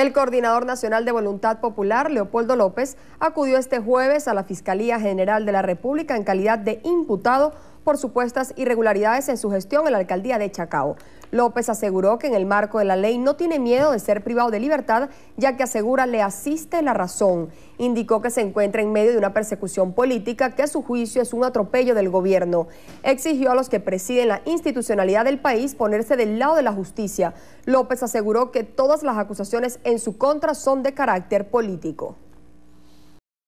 El coordinador nacional de Voluntad Popular, Leopoldo López, acudió este jueves a la Fiscalía General de la República en calidad de imputado por supuestas irregularidades en su gestión en la alcaldía de Chacao. López aseguró que en el marco de la ley no tiene miedo de ser privado de libertad, ya que asegura le asiste la razón. Indicó que se encuentra en medio de una persecución política que a su juicio es un atropello del gobierno. Exigió a los que presiden la institucionalidad del país ponerse del lado de la justicia. López aseguró que todas las acusaciones en su contra son de carácter político.